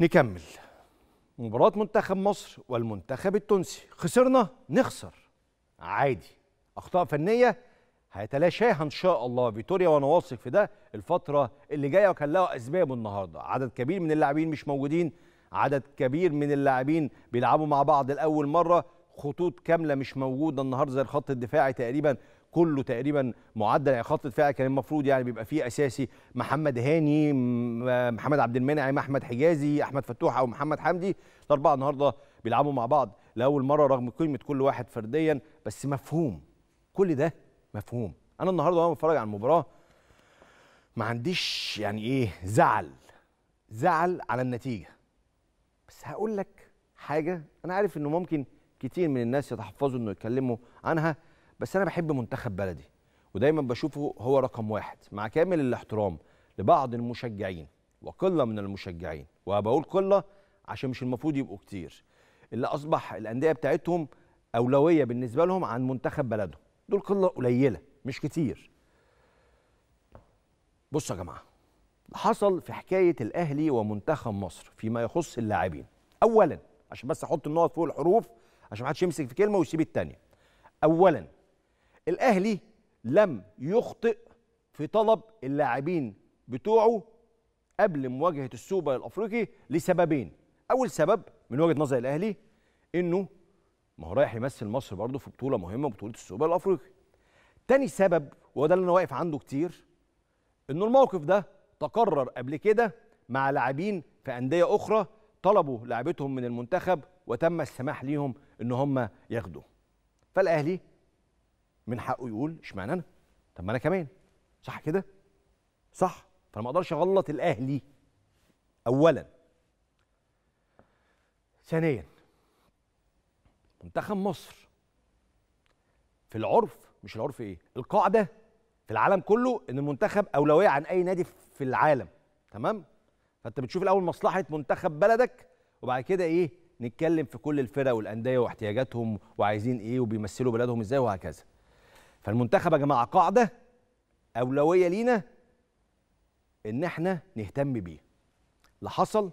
نكمل مباراة منتخب مصر والمنتخب التونسي خسرنا نخسر عادي أخطاء فنية هيتلاشاها إن شاء الله فيتوريا وأنا واثق في ده الفترة اللي جاية وكان لها أسباب النهاردة عدد كبير من اللاعبين مش موجودين عدد كبير من اللاعبين بيلعبوا مع بعض لأول مرة خطوط كامله مش موجوده النهارده زي الخط الدفاعي تقريبا كله تقريبا معدل يعني خط الدفاع كان المفروض يعني بيبقى فيه اساسي محمد هاني محمد عبد المنعم احمد حجازي احمد فتوح او محمد حمدي الاربعه النهارده بيلعبوا مع بعض لاول مره رغم قيمه كل واحد فرديا بس مفهوم كل ده مفهوم انا النهارده وانا بتفرج على المباراه ما عنديش يعني ايه زعل زعل على النتيجه بس هقول لك حاجه انا عارف انه ممكن كتير من الناس يتحفظوا انه يتكلموا عنها بس انا بحب منتخب بلدي ودايما بشوفه هو رقم واحد مع كامل الاحترام لبعض المشجعين وقله من المشجعين وبقول قله عشان مش المفروض يبقوا كتير اللي اصبح الانديه بتاعتهم اولويه بالنسبه لهم عن منتخب بلدهم دول قله قليله مش كتير بصوا يا جماعه حصل في حكايه الاهلي ومنتخب مصر فيما يخص اللاعبين اولا عشان بس احط النقط فوق الحروف عشان ما حدش يمسك في كلمه ويسيب الثانيه اولا الاهلي لم يخطئ في طلب اللاعبين بتوعه قبل مواجهه السوبر الافريقي لسببين اول سبب من وجهه نظر الاهلي انه ما هو رايح يمثل مصر برضه في بطوله مهمه بطوله السوبر الافريقي تاني سبب وده اللي انا واقف عنده كتير انه الموقف ده تكرر قبل كده مع لاعبين في انديه اخرى طلبوا لعبتهم من المنتخب وتم السماح ليهم ان هم ياخدوا فالاهلي من حقه يقول اشمعنى انا طب ما انا كمان صح كده صح فانا ما اقدرش اغلط الاهلي اولا ثانيا منتخب مصر في العرف مش العرف ايه القاعده في العالم كله ان المنتخب اولويه عن اي نادي في العالم تمام فانت بتشوف الاول مصلحه منتخب بلدك وبعد كده ايه نتكلم في كل الفرق والانديه واحتياجاتهم وعايزين ايه وبيمثلوا بلدهم ازاي وهكذا فالمنتخب يا جماعه قاعده اولويه لينا ان احنا نهتم بيه اللي حصل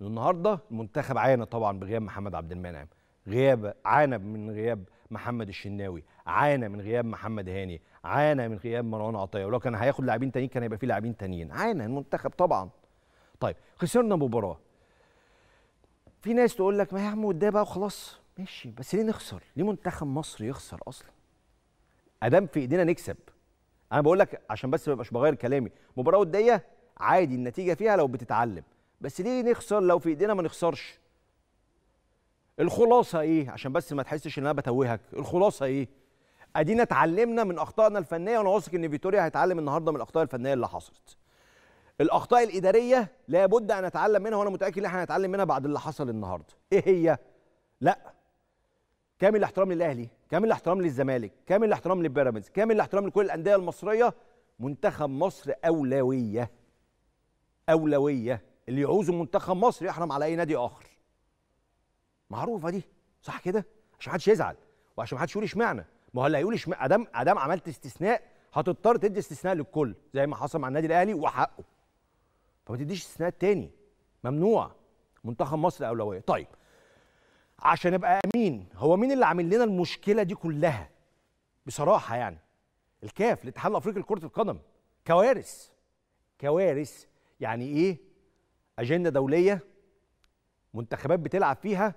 ان النهارده المنتخب عانى طبعا بغياب محمد عبد المنعم غياب عانى من غياب محمد الشناوي عانى من غياب محمد هاني عانى من غياب مروان عطيه ولو كان هياخد لاعبين تانيين كان هيبقى في لاعبين تانيين عانى المنتخب طبعا طيب خسرنا مباراه في ناس تقول لك ما يا عم وده بقى وخلاص ماشي بس ليه نخسر ليه منتخب مصر يخسر اصلا ادام في ايدينا نكسب انا بقول لك عشان بس ما ابقاش بغير كلامي مباراه وديه عادي النتيجه فيها لو بتتعلم بس ليه نخسر لو في ايدينا ما نخسرش الخلاصه ايه عشان بس ما تحسش ان انا بتوهك الخلاصه ايه ادينا اتعلمنا من اخطائنا الفنيه وانا واثق ان فيتوريا هيتعلم النهارده من الاخطاء الفنيه اللي حصلت الاخطاء الاداريه لابد ان نتعلم منها وانا متاكد ان احنا هنتعلم منها بعد اللي حصل النهارده ايه هي لا كامل الاحترام للاهلي كامل الاحترام للزمالك كامل الاحترام للبيراميدز كامل الاحترام لكل الانديه المصريه منتخب مصر اولويه اولويه اللي يعوزه منتخب مصر يحرم على اي نادي اخر معروفه دي صح كده عشان محدش يزعل وعشان محدش يقول اشمعنى ما هو اللي هيقول اشمعنى ادام ادام عملت استثناء هتضطر تدي استثناء للكل زي ما حصل مع النادي الاهلي وحقه فما تديش استثناءات تاني ممنوع منتخب مصر اولويه طيب عشان ابقى امين هو مين اللي عامل لنا المشكله دي كلها بصراحه يعني الكاف الاتحاد الافريقي لكره القدم كوارث كوارث يعني ايه اجنده دوليه منتخبات بتلعب فيها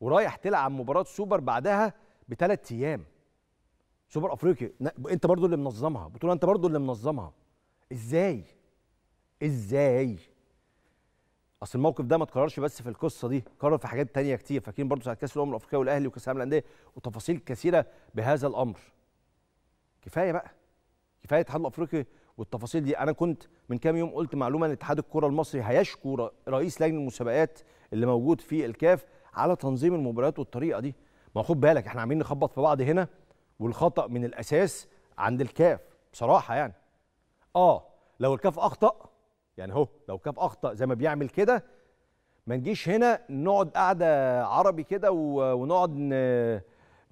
ورايح تلعب مباراه سوبر بعدها بثلاث ايام سوبر افريقي انت برضو اللي منظمها بطوله انت برضو اللي منظمها ازاي ازاي اصل الموقف ده ما اتكررش بس في القصه دي اتكرر في حاجات تانية كتير فاكرين برضه ساعه كاس الامم الافريقيه والاهلي وكاس العالم للانديه وتفاصيل كثيره بهذا الامر كفايه بقى كفايه الاتحاد الافريقي والتفاصيل دي انا كنت من كام يوم قلت معلومه ان اتحاد الكره المصري هيشكو رئيس لجنه المسابقات اللي موجود في الكاف على تنظيم المباريات والطريقه دي ما خد بالك احنا عاملين نخبط في بعض هنا والخطا من الاساس عند الكاف بصراحه يعني اه لو الكاف اخطا يعني اهو لو كاف اخطا زي ما بيعمل كده ما نجيش هنا نقعد قعده عربي كده ونقعد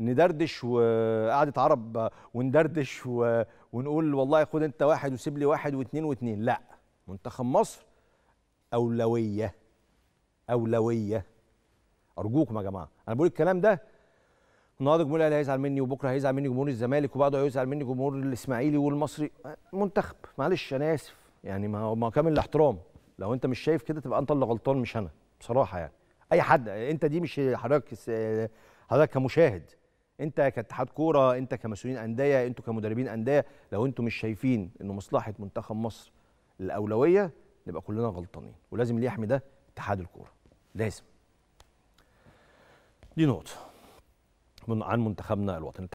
ندردش وقعده عرب وندردش ونقول والله خد انت واحد وسيب لي واحد واثنين واثنين لا منتخب مصر اولويه اولويه ارجوكم يا جماعه انا بقول الكلام ده النهارده جمهور الاهلي هيزعل مني وبكره هيزعل مني جمهور الزمالك وبعده هيزعل مني جمهور الاسماعيلي والمصري منتخب معلش انا اسف يعني ما هو كامل الاحترام لو انت مش شايف كده تبقى انت اللي غلطان مش انا بصراحه يعني اي حد انت دي مش حضرتك حضرتك كمشاهد انت كاتحاد كوره انت كمسؤولين انديه انتوا كمدربين انديه لو انتوا مش شايفين ان مصلحه منتخب مصر الاولويه نبقى كلنا غلطانين ولازم اللي يحمي ده اتحاد الكوره لازم دي نقطه من عن منتخبنا الوطني